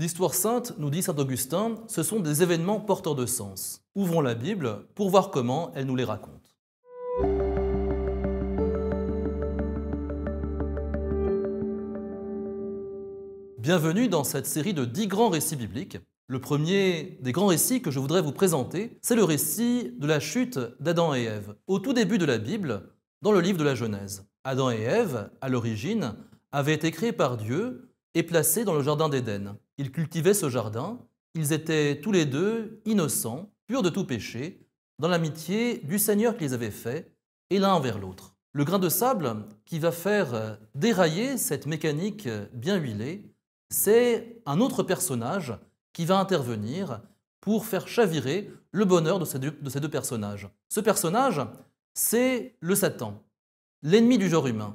L'histoire sainte, nous dit saint Augustin, ce sont des événements porteurs de sens. Ouvrons la Bible pour voir comment elle nous les raconte. Bienvenue dans cette série de 10 grands récits bibliques. Le premier des grands récits que je voudrais vous présenter, c'est le récit de la chute d'Adam et Ève, au tout début de la Bible, dans le livre de la Genèse. Adam et Ève, à l'origine, avaient été créés par Dieu et placés dans le Jardin d'Éden. Ils cultivaient ce jardin, ils étaient tous les deux innocents, purs de tout péché, dans l'amitié du Seigneur qu'ils avaient fait, et l'un envers l'autre. Le grain de sable qui va faire euh, dérailler cette mécanique euh, bien huilée, c'est un autre personnage qui va intervenir pour faire chavirer le bonheur de ces deux, de ces deux personnages. Ce personnage, c'est le Satan, l'ennemi du genre humain,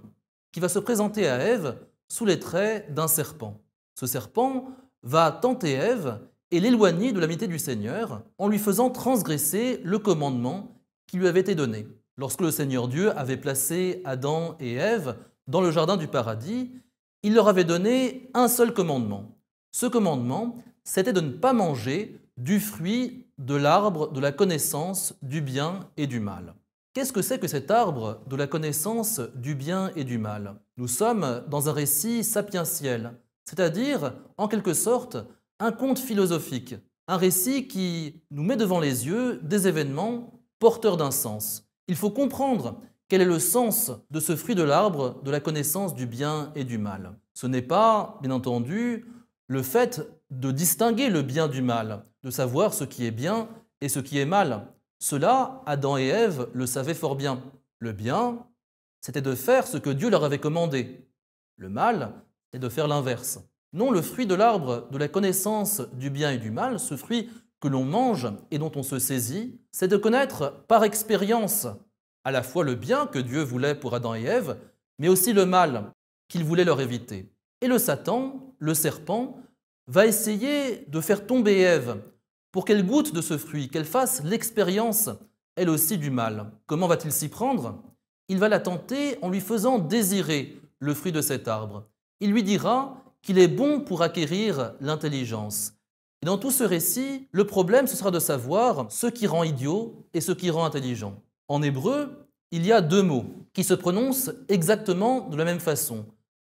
qui va se présenter à Ève sous les traits d'un serpent. Ce serpent va tenter Ève et l'éloigner de l'amitié du Seigneur en lui faisant transgresser le commandement qui lui avait été donné. Lorsque le Seigneur Dieu avait placé Adam et Ève dans le jardin du paradis, il leur avait donné un seul commandement. Ce commandement, c'était de ne pas manger du fruit de l'arbre de la connaissance du bien et du mal. Qu'est-ce que c'est que cet arbre de la connaissance du bien et du mal Nous sommes dans un récit sapientiel, c'est-à-dire, en quelque sorte, un conte philosophique, un récit qui nous met devant les yeux des événements porteurs d'un sens. Il faut comprendre quel est le sens de ce fruit de l'arbre de la connaissance du bien et du mal. Ce n'est pas, bien entendu, le fait de distinguer le bien du mal, de savoir ce qui est bien et ce qui est mal. Cela, Adam et Ève le savaient fort bien. Le bien, c'était de faire ce que Dieu leur avait commandé. Le mal, et de faire l'inverse. Non, le fruit de l'arbre de la connaissance du bien et du mal, ce fruit que l'on mange et dont on se saisit, c'est de connaître par expérience à la fois le bien que Dieu voulait pour Adam et Ève, mais aussi le mal qu'il voulait leur éviter. Et le Satan, le serpent, va essayer de faire tomber Ève pour qu'elle goûte de ce fruit, qu'elle fasse l'expérience, elle aussi, du mal. Comment va-t-il s'y prendre Il va la tenter en lui faisant désirer le fruit de cet arbre il lui dira qu'il est bon pour acquérir l'intelligence. Et dans tout ce récit, le problème, ce sera de savoir ce qui rend idiot et ce qui rend intelligent. En hébreu, il y a deux mots qui se prononcent exactement de la même façon,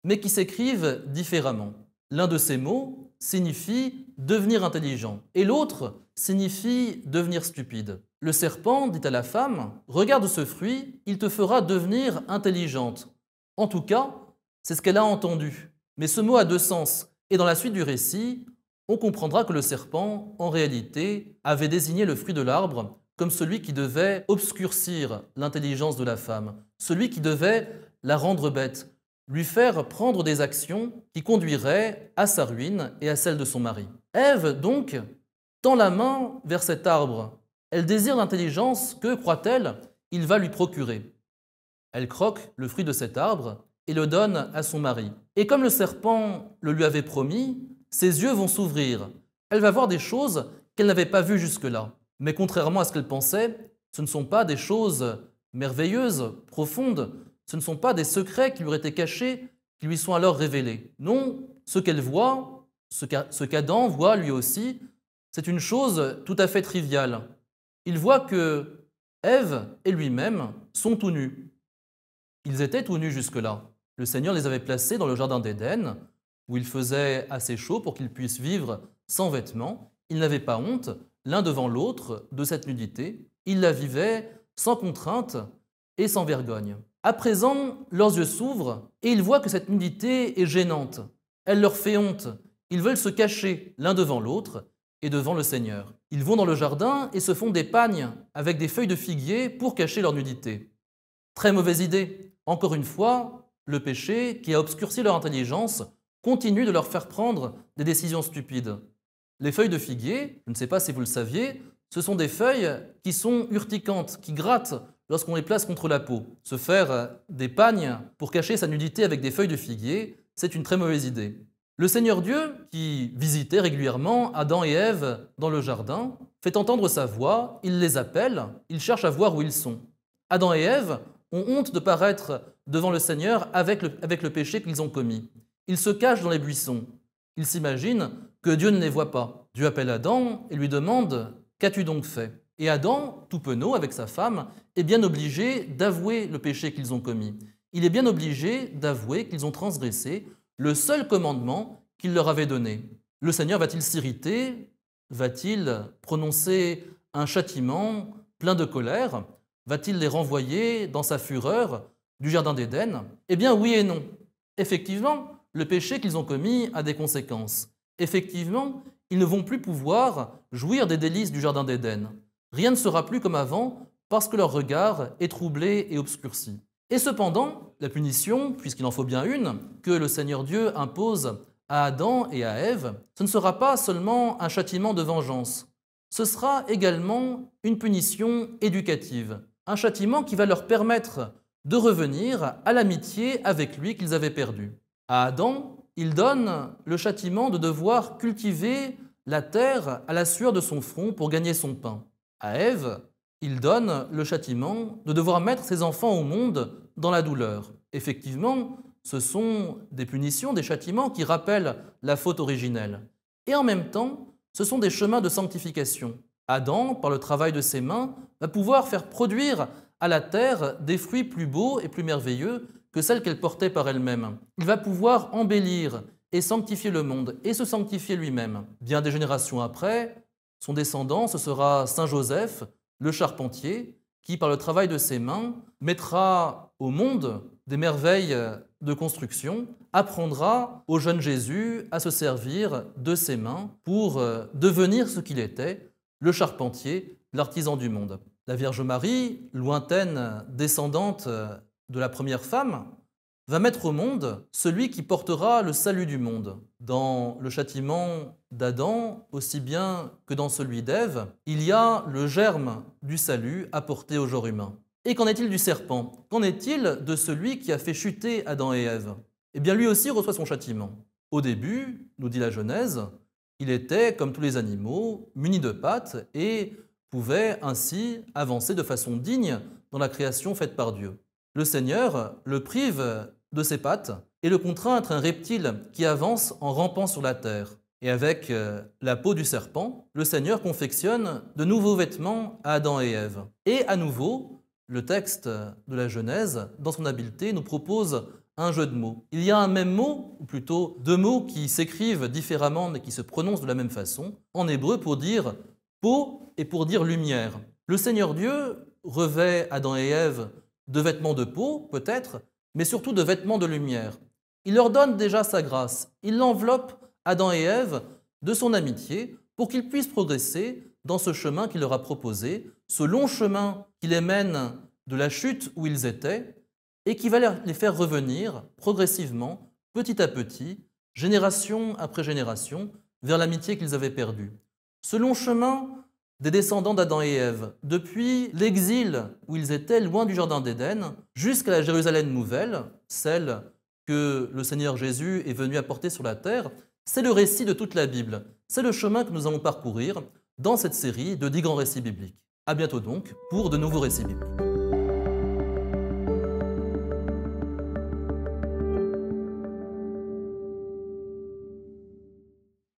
mais qui s'écrivent différemment. L'un de ces mots signifie devenir intelligent et l'autre signifie devenir stupide. Le serpent dit à la femme, regarde ce fruit, il te fera devenir intelligente. En tout cas, c'est ce qu'elle a entendu. Mais ce mot a deux sens. Et dans la suite du récit, on comprendra que le serpent, en réalité, avait désigné le fruit de l'arbre comme celui qui devait obscurcir l'intelligence de la femme, celui qui devait la rendre bête, lui faire prendre des actions qui conduiraient à sa ruine et à celle de son mari. Ève, donc, tend la main vers cet arbre. Elle désire l'intelligence que, croit-elle, il va lui procurer. Elle croque le fruit de cet arbre et le donne à son mari. Et comme le serpent le lui avait promis, ses yeux vont s'ouvrir. Elle va voir des choses qu'elle n'avait pas vues jusque-là. Mais contrairement à ce qu'elle pensait, ce ne sont pas des choses merveilleuses, profondes, ce ne sont pas des secrets qui lui auraient été cachés, qui lui sont alors révélés. Non, ce qu'elle voit, ce qu'Adam voit lui aussi, c'est une chose tout à fait triviale. Il voit que Ève et lui-même sont tout nus. Ils étaient tout nus jusque-là. Le Seigneur les avait placés dans le jardin d'Éden, où il faisait assez chaud pour qu'ils puissent vivre sans vêtements. Ils n'avaient pas honte, l'un devant l'autre, de cette nudité. Ils la vivaient sans contrainte et sans vergogne. À présent, leurs yeux s'ouvrent et ils voient que cette nudité est gênante. Elle leur fait honte. Ils veulent se cacher l'un devant l'autre et devant le Seigneur. Ils vont dans le jardin et se font des pagnes avec des feuilles de figuier pour cacher leur nudité. Très mauvaise idée. Encore une fois, le péché, qui a obscurci leur intelligence, continue de leur faire prendre des décisions stupides. Les feuilles de figuier, je ne sais pas si vous le saviez, ce sont des feuilles qui sont urticantes, qui grattent lorsqu'on les place contre la peau. Se faire euh, des pagnes pour cacher sa nudité avec des feuilles de figuier, c'est une très mauvaise idée. Le Seigneur Dieu, qui visitait régulièrement Adam et Ève dans le jardin, fait entendre sa voix, il les appelle, il cherche à voir où ils sont. Adam et Ève ont honte de paraître devant le Seigneur avec le, avec le péché qu'ils ont commis. Ils se cachent dans les buissons. Ils s'imaginent que Dieu ne les voit pas. Dieu appelle Adam et lui demande Qu'as-tu donc fait Et Adam, tout penaud avec sa femme, est bien obligé d'avouer le péché qu'ils ont commis. Il est bien obligé d'avouer qu'ils ont transgressé le seul commandement qu'il leur avait donné. Le Seigneur va-t-il s'irriter Va-t-il prononcer un châtiment plein de colère Va-t-il les renvoyer dans sa fureur du Jardin d'Éden Eh bien oui et non. Effectivement, le péché qu'ils ont commis a des conséquences. Effectivement, ils ne vont plus pouvoir jouir des délices du Jardin d'Éden. Rien ne sera plus comme avant parce que leur regard est troublé et obscurci. Et cependant, la punition, puisqu'il en faut bien une, que le Seigneur Dieu impose à Adam et à Ève, ce ne sera pas seulement un châtiment de vengeance, ce sera également une punition éducative un châtiment qui va leur permettre de revenir à l'amitié avec lui qu'ils avaient perdu. À Adam, il donne le châtiment de devoir cultiver la terre à la sueur de son front pour gagner son pain. À Ève, il donne le châtiment de devoir mettre ses enfants au monde dans la douleur. Effectivement, ce sont des punitions, des châtiments qui rappellent la faute originelle. Et en même temps, ce sont des chemins de sanctification. Adam, par le travail de ses mains, va pouvoir faire produire à la terre des fruits plus beaux et plus merveilleux que celles qu'elle portait par elle-même. Il va pouvoir embellir et sanctifier le monde et se sanctifier lui-même. Bien des générations après, son descendant, ce sera Saint Joseph, le charpentier, qui, par le travail de ses mains, mettra au monde des merveilles de construction, apprendra au jeune Jésus à se servir de ses mains pour euh, devenir ce qu'il était, le charpentier, l'artisan du monde. La Vierge Marie, lointaine descendante euh, de la première femme, va mettre au monde celui qui portera le salut du monde. Dans le châtiment d'Adam, aussi bien que dans celui d'Ève, il y a le germe du salut apporté au genre humain. Et qu'en est-il du serpent Qu'en est-il de celui qui a fait chuter Adam et Ève Eh bien lui aussi reçoit son châtiment. Au début, nous dit la Genèse, il était, comme tous les animaux, muni de pattes et pouvait ainsi avancer de façon digne dans la création faite par Dieu. Le Seigneur le prive de ses pattes et le contraint à être un reptile qui avance en rampant sur la terre. Et avec euh, la peau du serpent, le Seigneur confectionne de nouveaux vêtements à Adam et Ève. Et à nouveau, le texte de la Genèse, dans son habileté, nous propose un jeu de mots. Il y a un même mot, ou plutôt deux mots qui s'écrivent différemment mais qui se prononcent de la même façon, en hébreu pour dire peau et pour dire lumière. Le Seigneur Dieu revêt Adam et Ève de vêtements de peau, peut-être, mais surtout de vêtements de lumière. Il leur donne déjà sa grâce, il l'enveloppe, Adam et Ève, de son amitié pour qu'ils puissent progresser dans ce chemin qu'il leur a proposé, ce long chemin qui les mène de la chute où ils étaient et qui va les faire revenir progressivement, petit à petit, génération après génération, vers l'amitié qu'ils avaient perdue. Ce long chemin des descendants d'Adam et Ève, depuis l'exil où ils étaient loin du Jardin d'Éden, jusqu'à la Jérusalem nouvelle, celle que le Seigneur Jésus est venu apporter sur la terre, c'est le récit de toute la Bible. C'est le chemin que nous allons parcourir dans cette série de dix grands récits bibliques. À bientôt donc pour de nouveaux récits bibliques.